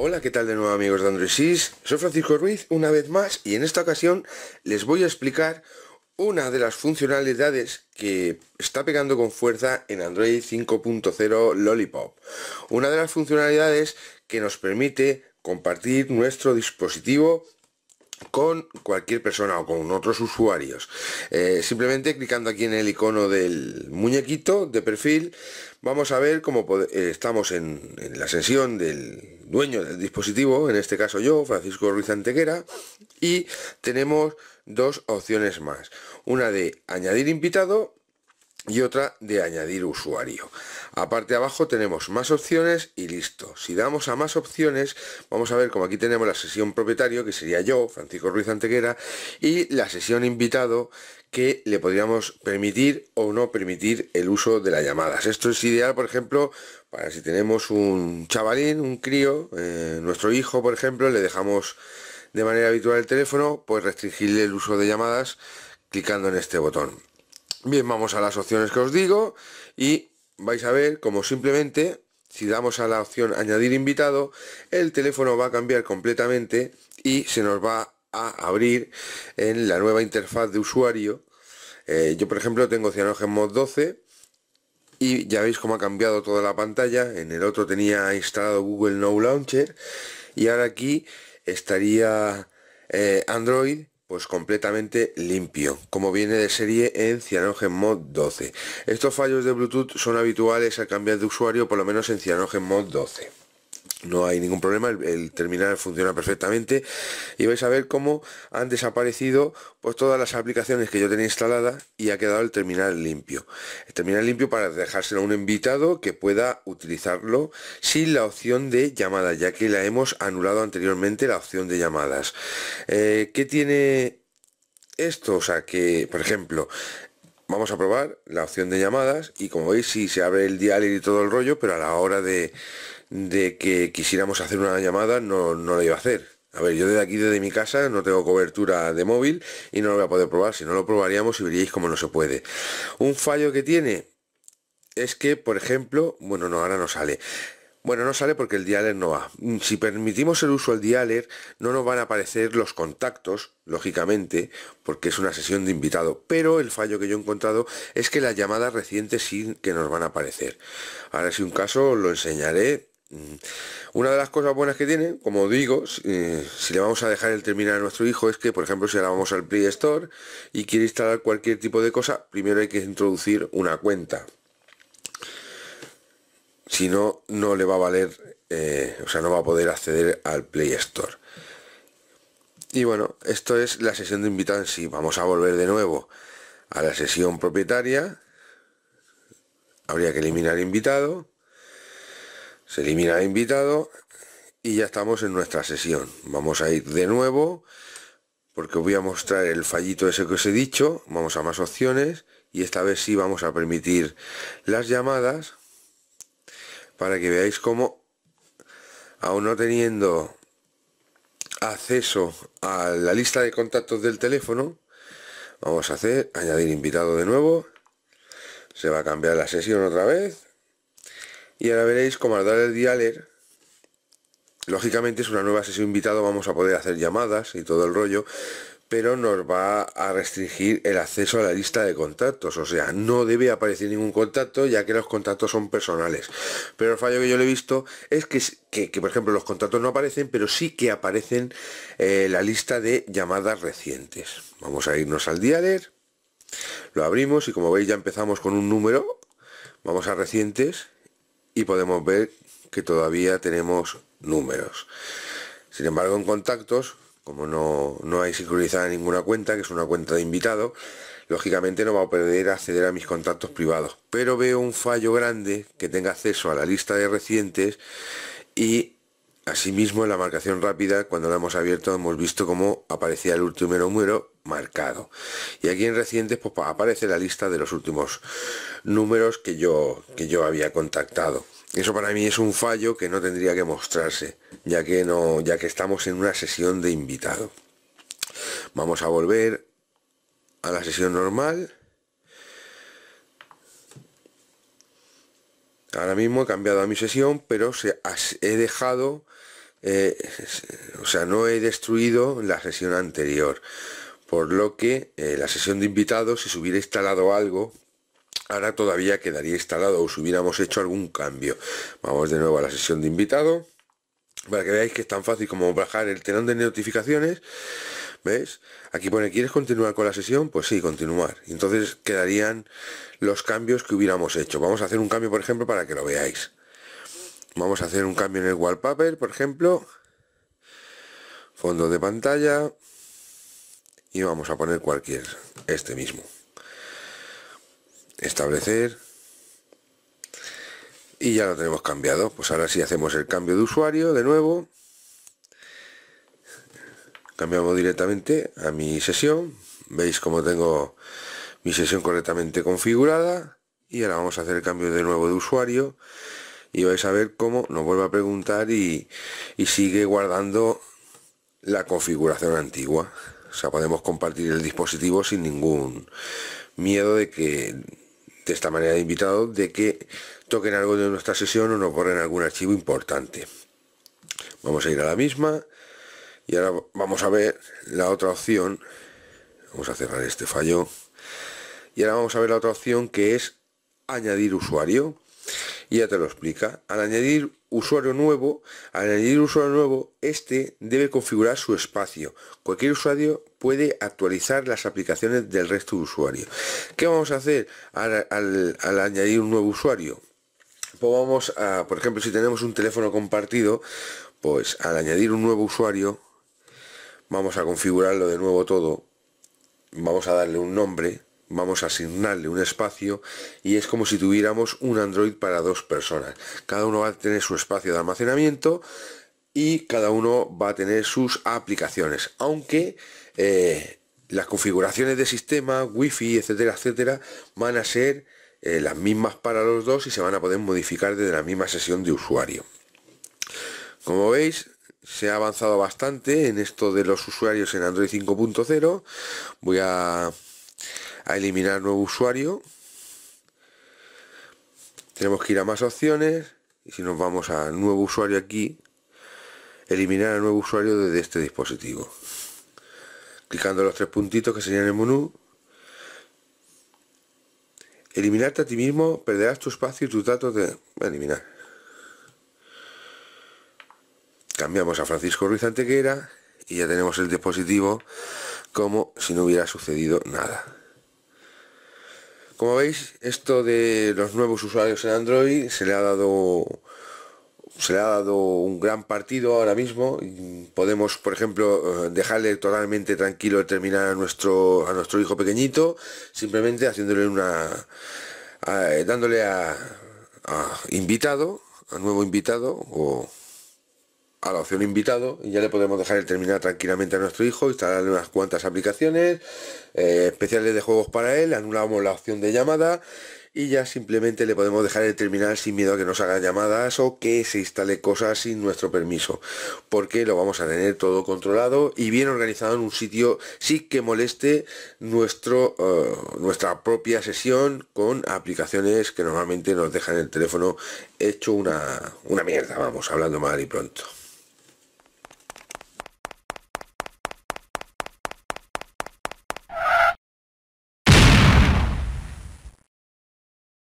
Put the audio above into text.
Hola, ¿qué tal de nuevo amigos de Android Soy Francisco Ruiz una vez más y en esta ocasión les voy a explicar una de las funcionalidades que está pegando con fuerza en Android 5.0 Lollipop. Una de las funcionalidades que nos permite compartir nuestro dispositivo con cualquier persona o con otros usuarios. Eh, simplemente clicando aquí en el icono del muñequito de perfil, vamos a ver cómo eh, estamos en, en, la sesión del dueño del dispositivo, en este caso yo, Francisco Ruiz Antequera, y tenemos dos opciones más. Una de añadir invitado y otra de añadir usuario. Aparte abajo tenemos más opciones y listo. Si damos a más opciones, vamos a ver como aquí tenemos la sesión propietario, que sería yo, Francisco Ruiz Antequera, y la sesión invitado, que le podríamos permitir o no permitir el uso de las llamadas. Esto es ideal, por ejemplo, para si tenemos un chavalín, un crío, eh, nuestro hijo, por ejemplo, le dejamos de manera habitual el teléfono, pues restringirle el uso de llamadas clicando en este botón. Bien, vamos a las opciones que os digo y vais a ver como simplemente, si damos a la opción añadir invitado, el teléfono va a cambiar completamente y se nos va a abrir en la nueva interfaz de usuario. Eh, yo, por ejemplo, tengo Mod 12 y ya veis cómo ha cambiado toda la pantalla. En el otro tenía instalado Google no Launcher y ahora aquí estaría eh, Android pues completamente limpio, como viene de serie en CyanogenMod Mod 12. Estos fallos de Bluetooth son habituales al cambiar de usuario, por lo menos en CyanogenMod Mod 12 no hay ningún problema, el, terminal funciona perfectamente y vais a ver cómo han desaparecido pues todas las aplicaciones que yo tenía instaladas y ha quedado el terminal limpio. El terminal limpio para dejárselo a un invitado que pueda utilizarlo sin la opción de llamada, ya que la hemos anulado anteriormente la opción de llamadas. Eh, ¿Qué tiene esto? O sea, que, por ejemplo, vamos a probar la opción de llamadas y como veis si se abre el diario y todo el rollo, pero a la hora de, de que quisiéramos hacer una llamada no, no lo iba a hacer. A ver, yo desde aquí, desde mi casa, no tengo cobertura de móvil y no lo voy a poder probar. Si no lo probaríamos y veríais cómo no se puede. Un fallo que tiene es que, por ejemplo, bueno, no, ahora no sale. Bueno, no sale porque el dialer no va. Mm, si permitimos el uso del dialer, no nos van a aparecer los contactos, lógicamente, porque es una sesión de invitado. Pero el fallo que yo he encontrado es que las llamadas recientes sí que nos van a aparecer. Ahora si un caso lo enseñaré. Mm, una de las cosas buenas que tiene, como digo, eh, si le vamos a dejar el terminal a nuestro hijo, es que, por ejemplo, si ahora vamos al Play Store y quiere instalar cualquier tipo de cosa, primero hay que introducir una cuenta. Si no, no le va a valer, eh, o sea, no va a poder acceder al Play Store. Y bueno, esto es la sesión de invitados en sí. Vamos a volver de nuevo a la sesión propietaria. Habría que eliminar invitado. Se elimina el invitado y ya estamos en nuestra sesión. Vamos a ir de nuevo porque voy a mostrar el fallito ese que os he dicho. Vamos a más opciones y esta vez sí vamos a permitir las llamadas para que veáis cómo, aún no teniendo acceso a la lista de contactos del teléfono, vamos a hacer añadir invitado de nuevo, se va a cambiar la sesión otra vez, y ahora veréis cómo al dar el dialer, lógicamente es una nueva sesión invitado, vamos a poder hacer llamadas y todo el rollo, pero nos va a restringir el acceso a la lista de contactos. O sea, no debe aparecer ningún contacto ya que los contactos son personales. Pero el fallo que yo le he visto es que, por ejemplo, los contactos no aparecen, pero sí que aparecen eh, la lista de llamadas recientes. Vamos a irnos al dialer. Lo abrimos y como veis ya empezamos con un número. Vamos a recientes y podemos ver que todavía tenemos números. Sin embargo, en contactos como no, no hay sincronizada ninguna cuenta, que es una cuenta de invitado, lógicamente no va a perder acceder a mis contactos privados. Pero veo un fallo grande que tenga acceso a la lista de recientes y Asimismo, en la marcación rápida, cuando la hemos abierto, hemos visto cómo aparecía el último número marcado. Y aquí en recientes pues, aparece la lista de los últimos números que yo, que yo había contactado. Eso para mí es un fallo que no tendría que mostrarse, ya que, no, ya que estamos en una sesión de invitado. Vamos a volver a la sesión normal. Ahora mismo he cambiado a mi sesión, pero se, he dejado eh, o sea, no he destruido la sesión anterior, por lo que eh, la sesión de invitados, si se hubiera instalado algo, ahora todavía quedaría instalado o si hubiéramos hecho algún cambio. Vamos de nuevo a la sesión de invitado, para que veáis que es tan fácil como bajar el telón de notificaciones. ¿Ves? Aquí pone, ¿quieres continuar con la sesión? Pues sí, continuar. Entonces quedarían los cambios que hubiéramos hecho. Vamos a hacer un cambio, por ejemplo, para que lo veáis. Vamos a hacer un cambio en el wallpaper, por ejemplo. Fondo de pantalla. Y vamos a poner cualquier, este mismo. Establecer. Y ya lo tenemos cambiado. Pues ahora sí hacemos el cambio de usuario de nuevo. Cambiamos directamente a mi sesión. Veis como tengo mi sesión correctamente configurada. Y ahora vamos a hacer el cambio de nuevo de usuario y vais a ver cómo nos vuelve a preguntar y, y sigue guardando la configuración antigua. O sea, podemos compartir el dispositivo sin ningún miedo de que, de esta manera de invitado, de que toquen algo de nuestra sesión o nos borren algún archivo importante. Vamos a ir a la misma y ahora vamos a ver la otra opción. Vamos a cerrar este fallo. Y ahora vamos a ver la otra opción que es añadir usuario y ya te lo explica. Al añadir usuario nuevo, al añadir usuario nuevo, este debe configurar su espacio. Cualquier usuario puede actualizar las aplicaciones del resto de usuarios ¿Qué vamos a hacer al, añadir un nuevo usuario? Pues vamos a, por ejemplo, si tenemos un teléfono compartido, pues al añadir un nuevo usuario, vamos a configurarlo de nuevo todo. Vamos a darle un nombre vamos a asignarle un espacio y es como si tuviéramos un Android para dos personas. Cada uno va a tener su espacio de almacenamiento y cada uno va a tener sus aplicaciones, aunque eh, las configuraciones de sistema, wifi, etcétera, etcétera, van a ser eh, las mismas para los dos y se van a poder modificar desde la misma sesión de usuario. Como veis, se ha avanzado bastante en esto de los usuarios en Android 5.0. Voy a a eliminar nuevo usuario. Tenemos que ir a más opciones y si nos vamos a nuevo usuario aquí, eliminar a nuevo usuario desde este dispositivo. Clicando los tres puntitos que serían el menú. Eliminarte a ti mismo, perderás tu espacio y tus datos de... Eliminar. Cambiamos a Francisco Ruiz Antequera y ya tenemos el dispositivo como si no hubiera sucedido nada. Como veis, esto de los nuevos usuarios en Android se le ha dado se ha dado un gran partido ahora mismo podemos por ejemplo eh, dejarle totalmente tranquilo terminar a nuestro a nuestro hijo pequeñito simplemente haciéndole una dándole a, a invitado a nuevo invitado o a la opción invitado y ya le podemos dejar el terminal tranquilamente a nuestro hijo, instalarle unas cuantas aplicaciones eh, especiales de juegos para él, anulamos la opción de llamada y ya simplemente le podemos dejar el terminal sin miedo a que nos hagan llamadas o que se instale cosas sin nuestro permiso porque lo vamos a tener todo controlado y bien organizado en un sitio sí que moleste nuestro eh, nuestra propia sesión con aplicaciones que normalmente nos dejan el teléfono hecho una, una mierda vamos hablando mal y pronto